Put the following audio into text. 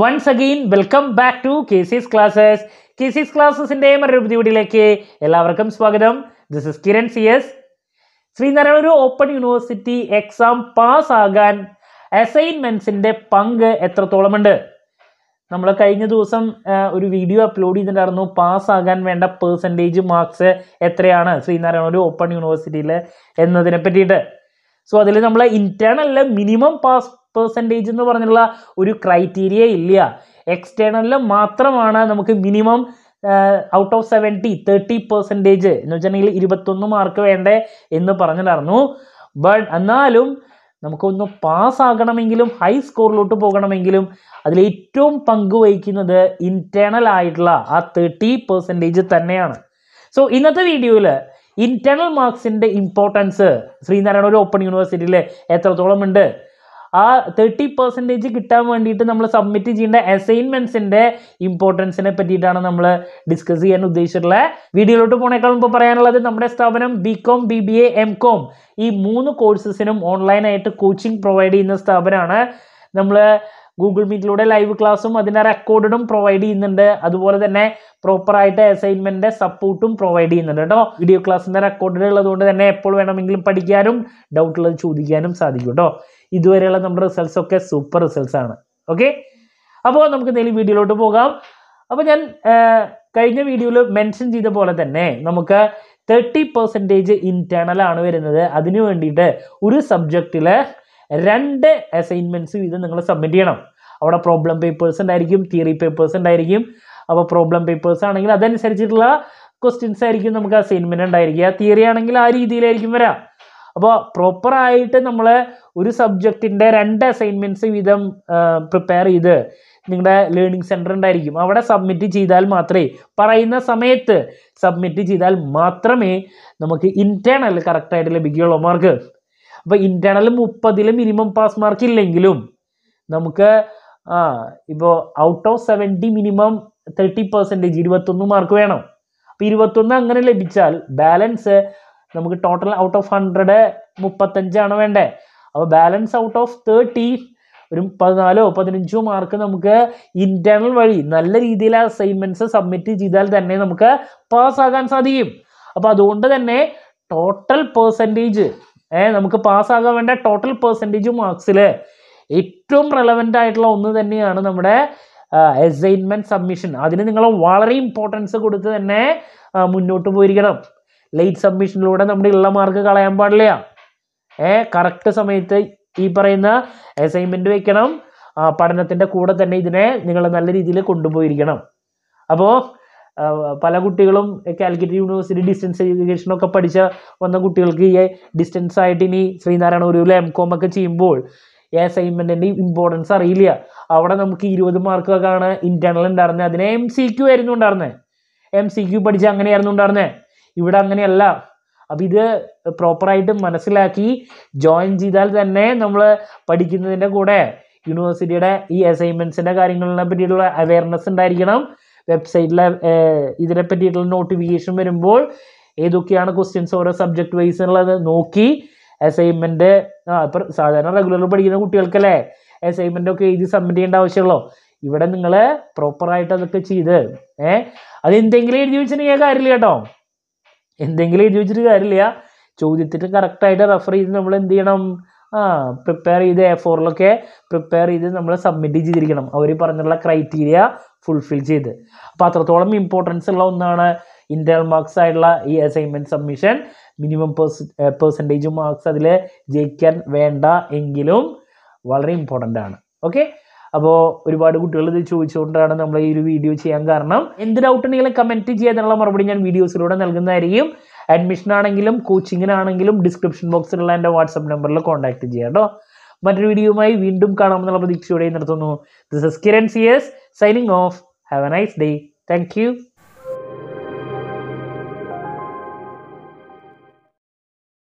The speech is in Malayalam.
once again welcome back to K C S classes K C S ക്ലാസ്സസിൻ്റെ മറ്റൊരു പുതിയ വീഡിയോയിലേക്ക് എല്ലാവർക്കും സ്വാഗതം this is Kiran C S Sreenarayana ഒരു ഓപ്പൺ യൂണിവേഴ്സിറ്റി എക്സാം പാസ് ആകാൻ അസൈൻമെൻറ്റ്സിൻ്റെ പങ്ക് എത്രത്തോളമുണ്ട് നമ്മൾ കഴിഞ്ഞ ദിവസം ഒരു വീഡിയോ അപ്ലോഡ് ചെയ്തിട്ടുണ്ടായിരുന്നു പാസ്സാകാൻ വേണ്ട പേഴ്സൻറ്റേജ് മാർക്സ് എത്രയാണ് ശ്രീനാരായണ ഒരു ഓപ്പൺ യൂണിവേഴ്സിറ്റിയിൽ എന്നതിനെ പറ്റിയിട്ട് സോ അതിൽ നമ്മൾ ഇൻറ്റേർണലിൽ മിനിമം പാസ് പെർസെൻറ്റേജ് എന്ന് പറഞ്ഞുള്ള ഒരു ക്രൈറ്റീരിയ ഇല്ല എക്സ്റ്റേണലിൽ മാത്രമാണ് നമുക്ക് minimum out of seventy thirty percentage എന്ന് വെച്ചിട്ടുണ്ടെങ്കിൽ ഇരുപത്തൊന്ന് മാർക്ക് വേണ്ടേ എന്ന് പറഞ്ഞിട്ടായിരുന്നു ബട്ട് എന്നാലും നമുക്കൊന്ന് പാസ്സാകണമെങ്കിലും ഹൈ സ്കോറിലോട്ട് പോകണമെങ്കിലും അതിലേറ്റവും പങ്കുവഹിക്കുന്നത് ഇൻറ്റേണൽ ആയിട്ടുള്ള ആ തേർട്ടി പെർസെൻറ്റേജ് തന്നെയാണ് സോ ഇന്നത്തെ വീഡിയോയിൽ ഇൻറ്റേണൽ മാർക്സിൻ്റെ ഇമ്പോർട്ടൻസ് ശ്രീനാരായണ ഒരു ഓപ്പൺ യൂണിവേഴ്സിറ്റിയിൽ എത്രത്തോളം ഉണ്ട് ആ തേർട്ടി പെർസെൻറ്റേജ് കിട്ടാൻ വേണ്ടിയിട്ട് നമ്മൾ സബ്മിറ്റ് ചെയ്യേണ്ട അസൈൻമെൻറ്റ്സിൻ്റെ ഇമ്പോർട്ടൻസിനെ പറ്റിയിട്ടാണ് നമ്മൾ ഡിസ്കസ് ചെയ്യാൻ ഉദ്ദേശിച്ചിട്ടുള്ളത് വീഡിയോയിലോട്ട് പോണേക്കാൾ മുമ്പ് പറയാനുള്ളത് നമ്മുടെ സ്ഥാപനം B com B B A M com ഈ മൂന്ന് കോഴ്സസിനും ഓൺലൈനായിട്ട് കോച്ചിങ് പ്രൊവൈഡ് ചെയ്യുന്ന സ്ഥാപനമാണ് നമ്മൾ ഗൂഗിൾ മീറ്റിലൂടെ ലൈവ് ക്ലാസ്സും അതിൻ്റെ റെക്കോർഡും പ്രൊവൈഡ് ചെയ്യുന്നുണ്ട് അതുപോലെ തന്നെ പ്രോപ്പറായിട്ട് അസൈൻമെൻറ്റ് സപ്പോർട്ടും പ്രൊവൈഡ് ചെയ്യുന്നുണ്ട് കേട്ടോ വീഡിയോ ക്ലാസ്സിൻ്റെ റെക്കോർഡ് ഉള്ളതുകൊണ്ട് തന്നെ എപ്പോൾ വേണമെങ്കിലും പഠിക്കാനും ഡൗട്ടുള്ളത് ചോദിക്കാനും സാധിക്കും കേട്ടോ ഇതുവരെയുള്ള നമ്മുടെ റിസൾട്ട്സ് ഒക്കെ സൂപ്പർ റിസൾട്ട്സ് ആണ് ഓക്കെ അപ്പോൾ നമുക്ക് എന്തെങ്കിലും വീഡിയോയിലോട്ട് പോകാം അപ്പോൾ ഞാൻ കഴിഞ്ഞ വീഡിയോയിൽ മെൻഷൻ ചെയ്ത പോലെ തന്നെ നമുക്ക് തേർട്ടി പെർസെൻറ്റേജ് ആണ് വരുന്നത് അതിന് വേണ്ടിയിട്ട് ഒരു സബ്ജക്റ്റിൽ രണ്ട് അസൈൻമെൻറ്റ്സ് ഇത് നിങ്ങൾ സബ്മിറ്റ് ചെയ്യണം അവിടെ പ്രോബ്ലം പേപ്പേഴ്സ് ഉണ്ടായിരിക്കും തിയറി പേപ്പേഴ്സ് ഉണ്ടായിരിക്കും അപ്പോൾ പ്രോബ്ലം പേപ്പേഴ്സ് ആണെങ്കിൽ അതനുസരിച്ചിട്ടുള്ള ക്വസ്റ്റ്യൻസ് ആയിരിക്കും നമുക്ക് അസൈൻമെൻറ്റ് ഉണ്ടായിരിക്കുക തിയറി ആണെങ്കിൽ ആ രീതിയിലായിരിക്കും വരാം അപ്പോൾ പ്രോപ്പറായിട്ട് നമ്മൾ ഒരു സബ്ജക്റ്റിൻ്റെ രണ്ട് അസൈൻമെൻറ്റ്സ് വീതം പ്രിപ്പയർ ചെയ്ത് നിങ്ങളുടെ ലേണിംഗ് സെൻറ്റർ ഉണ്ടായിരിക്കും അവിടെ സബ്മിറ്റ് ചെയ്താൽ മാത്രമേ പറയുന്ന സമയത്ത് സബ്മിറ്റ് ചെയ്താൽ മാത്രമേ നമുക്ക് ഇൻറ്റേണൽ കറക്റ്റായിട്ട് ലഭിക്കുകയുള്ളൂ മാർക്ക് അപ്പോൾ ഇൻറ്റേണൽ മുപ്പതിൽ മിനിമം പാസ് മാർക്ക് ഇല്ലെങ്കിലും നമുക്ക് ആ ഇപ്പോൾ out of seventy minimum thirty percentage ഇരുപത്തൊന്ന് മാർക്ക് വേണം അപ്പോൾ ഇരുപത്തൊന്ന് അങ്ങനെ ലഭിച്ചാൽ ബാലൻസ് നമുക്ക് ടോട്ടൽ ഔട്ട് ഓഫ് ഹൺഡ്രഡ് മുപ്പത്തഞ്ചാണ് വേണ്ടേ അപ്പോൾ ബാലൻസ് ഔട്ട് ഓഫ് തേർട്ടി ഒരു പതിനാലോ പതിനഞ്ചോ മാർക്ക് നമുക്ക് ഇൻറ്റേർണൽ വഴി നല്ല രീതിയിൽ അസൈൻമെൻറ്റ്സ് സബ്മിറ്റ് ചെയ്താൽ തന്നെ നമുക്ക് പാസ്സാകാൻ സാധിക്കും അപ്പോൾ അതുകൊണ്ട് തന്നെ ടോട്ടൽ പേഴ്സൻറ്റേജ് നമുക്ക് പാസ്സാകാൻ വേണ്ട ടോട്ടൽ പേഴ്സൻറ്റേജ് മാർക്സിൽ ഏറ്റവും റെലവൻ്റ് ആയിട്ടുള്ള ഒന്ന് തന്നെയാണ് നമ്മുടെ അസൈൻമെൻറ്റ് സബ്മിഷൻ അതിന് നിങ്ങൾ വളരെ ഇമ്പോർട്ടൻസ് കൊടുത്ത് തന്നെ മുന്നോട്ട് പോയിരിക്കണം ലേറ്റ് സബ്മിഷനിലൂടെ നമ്മുടെ ഉള്ള മാർക്ക് കളയാൻ പാടില്ല ഏ കറക്റ്റ് സമയത്ത് ഈ പറയുന്ന അസൈൻമെൻ്റ് വെക്കണം പഠനത്തിൻ്റെ കൂടെ തന്നെ ഇതിനെ നിങ്ങൾ നല്ല രീതിയിൽ കൊണ്ടുപോയിരിക്കണം അപ്പോൾ പല കുട്ടികളും കാലിക്കറ്റ് യൂണിവേഴ്സിറ്റി ഡിസ്റ്റൻസ് എഡ്യൂക്കേഷനൊക്കെ പഠിച്ച വന്ന കുട്ടികൾക്ക് ഈ ഡിസ്റ്റൻസ് ആയിട്ട് ഇനി ശ്രീനാരായണ ഗുരുവിൽ എം കോം ഒക്കെ ചെയ്യുമ്പോൾ ഈ അസൈൻമെൻറ്റിൻ്റെ ഇമ്പോർട്ടൻസ് അറിയില്ല അവിടെ നമുക്ക് ഇരുപത് മാർക്കൊക്കെയാണ് ഇൻറ്റേർണൽ ഉണ്ടായിരുന്നത് അതിനെ എം സി ക്യു ആയിരുന്നു ഉണ്ടായിരുന്നത് എം സി ക്യു പഠിച്ച അങ്ങനെയായിരുന്നു ഉണ്ടായിരുന്നത് ഇവിടെ അങ്ങനെയല്ല അപ്പം ഇത് പ്രോപ്പറായിട്ട് മനസ്സിലാക്കി ജോയിൻ ചെയ്താൽ തന്നെ നമ്മൾ പഠിക്കുന്നതിൻ്റെ കൂടെ യൂണിവേഴ്സിറ്റിയുടെ ഈ അസൈൻമെൻറ്റ്സിൻ്റെ കാര്യങ്ങളെ പറ്റിയിട്ടുള്ള അവയർനെസ് ഉണ്ടായിരിക്കണം വെബ്സൈറ്റിലെ ഇതിനെ പറ്റിയിട്ടുള്ള നോട്ടിഫിക്കേഷൻ വരുമ്പോൾ ഏതൊക്കെയാണ് ക്വസ്റ്റ്യൻസ് ഓരോ സബ്ജക്റ്റ് വൈസ് എന്നുള്ളത് നോക്കി അസൈൻമെൻറ്റ് ഇപ്പം സാധാരണ റെഗുലർ പഠിക്കുന്ന കുട്ടികൾക്കല്ലേ അസൈൻമെന്റ് ഒക്കെ എഴുതി സബ്മിറ്റ് ചെയ്യേണ്ട ആവശ്യമുള്ളൂ ഇവിടെ നിങ്ങൾ പ്രോപ്പറായിട്ട് അതൊക്കെ ചെയ്ത് ഏഹ് അത് എന്തെങ്കിലും എഴുതി വെച്ചിട്ടുണ്ടെങ്കിൽ കാര്യമില്ല കേട്ടോ എന്തെങ്കിലും ചോദിച്ചിട്ട് കാര്യമില്ല ചോദ്യത്തിന് കറക്റ്റായിട്ട് റെഫർ ചെയ്ത് നമ്മൾ എന്ത് ചെയ്യണം ആ പ്രിപ്പയർ ചെയ്ത് എ ഫോറിലൊക്കെ പ്രിപ്പയർ ചെയ്ത് നമ്മൾ സബ്മിറ്റ് ചെയ്തിരിക്കണം അവർ പറഞ്ഞുള്ള ക്രൈറ്റീരിയ ഫുൾഫിൽ ചെയ്ത് അപ്പോൾ അത്രത്തോളം ഇമ്പോർട്ടൻസ് ഉള്ള ഒന്നാണ് ഇൻ്റർണൽ മാർക്സ് ആയിട്ടുള്ള ഈ assignment submission minimum per percentage marks അതിൽ ജയിക്കാൻ വേണ്ട എങ്കിലും വളരെ ഇമ്പോർട്ടൻ്റ് ആണ് ഓക്കെ അപ്പോൾ ഒരുപാട് കുട്ടികൾ ഇത് ചോദിച്ചുകൊണ്ടാണ് നമ്മൾ ഈ ഒരു വീഡിയോ ചെയ്യാൻ കാരണം എന്ത് ഡൗട്ട് ഉണ്ടെങ്കിലും കമൻറ്റ് ചെയ്യാനുള്ള മറുപടി ഞാൻ വീഡിയോസിലൂടെ നൽകുന്നതായിരിക്കും അഡ്മിഷൻ ആണെങ്കിലും കോച്ചിങ്ങിനാണെങ്കിലും ഡിസ്ക്രിപ്ഷൻ ബോക്സിലുള്ള എൻ്റെ വാട്സപ്പ് നമ്പറിൽ കോൺടാക്ട് ചെയ്യാം കേട്ടോ മറ്റൊരു വീഡിയോയുമായി വീണ്ടും കാണാമെന്നുള്ള പ്രതീക്ഷയോടെ നിർത്തുന്നു this is Kiran C S signing off have a nice day thank